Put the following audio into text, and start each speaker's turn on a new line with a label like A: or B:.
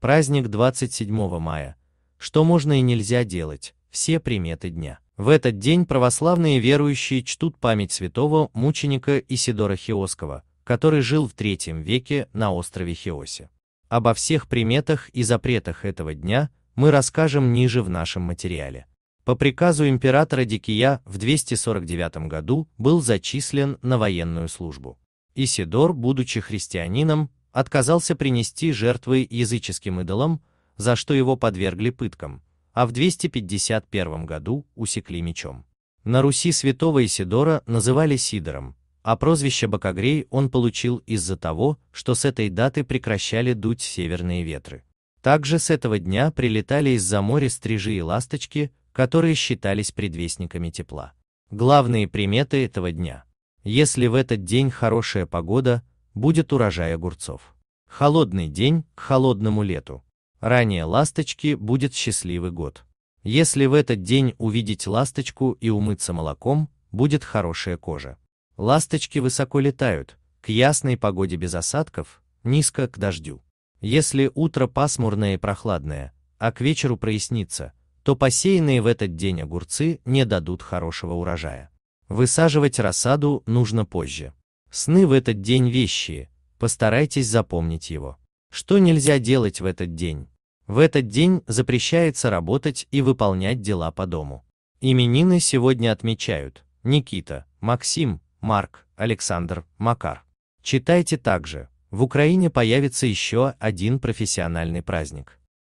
A: Праздник 27 мая. Что можно и нельзя делать, все приметы дня. В этот день православные верующие чтут память святого мученика Исидора Хиоского, который жил в III веке на острове Хиосе. Обо всех приметах и запретах этого дня мы расскажем ниже в нашем материале. По приказу императора Дикия в 249 году был зачислен на военную службу. Исидор, будучи христианином, отказался принести жертвы языческим идолам, за что его подвергли пыткам, а в 251 году усекли мечом. На Руси святого Исидора называли Сидором, а прозвище Бакагрей он получил из-за того, что с этой даты прекращали дуть северные ветры. Также с этого дня прилетали из-за моря стрижи и ласточки, которые считались предвестниками тепла. Главные приметы этого дня. Если в этот день хорошая погода, будет урожай огурцов. Холодный день к холодному лету. Ранее ласточки будет счастливый год. Если в этот день увидеть ласточку и умыться молоком, будет хорошая кожа. Ласточки высоко летают, к ясной погоде без осадков, низко к дождю. Если утро пасмурное и прохладное, а к вечеру прояснится, то посеянные в этот день огурцы не дадут хорошего урожая. Высаживать рассаду нужно позже. Сны в этот день вещие, постарайтесь запомнить его. Что нельзя делать в этот день? В этот день запрещается работать и выполнять дела по дому. Именины сегодня отмечают Никита, Максим, Марк, Александр, Макар. Читайте также, в Украине появится еще один профессиональный праздник.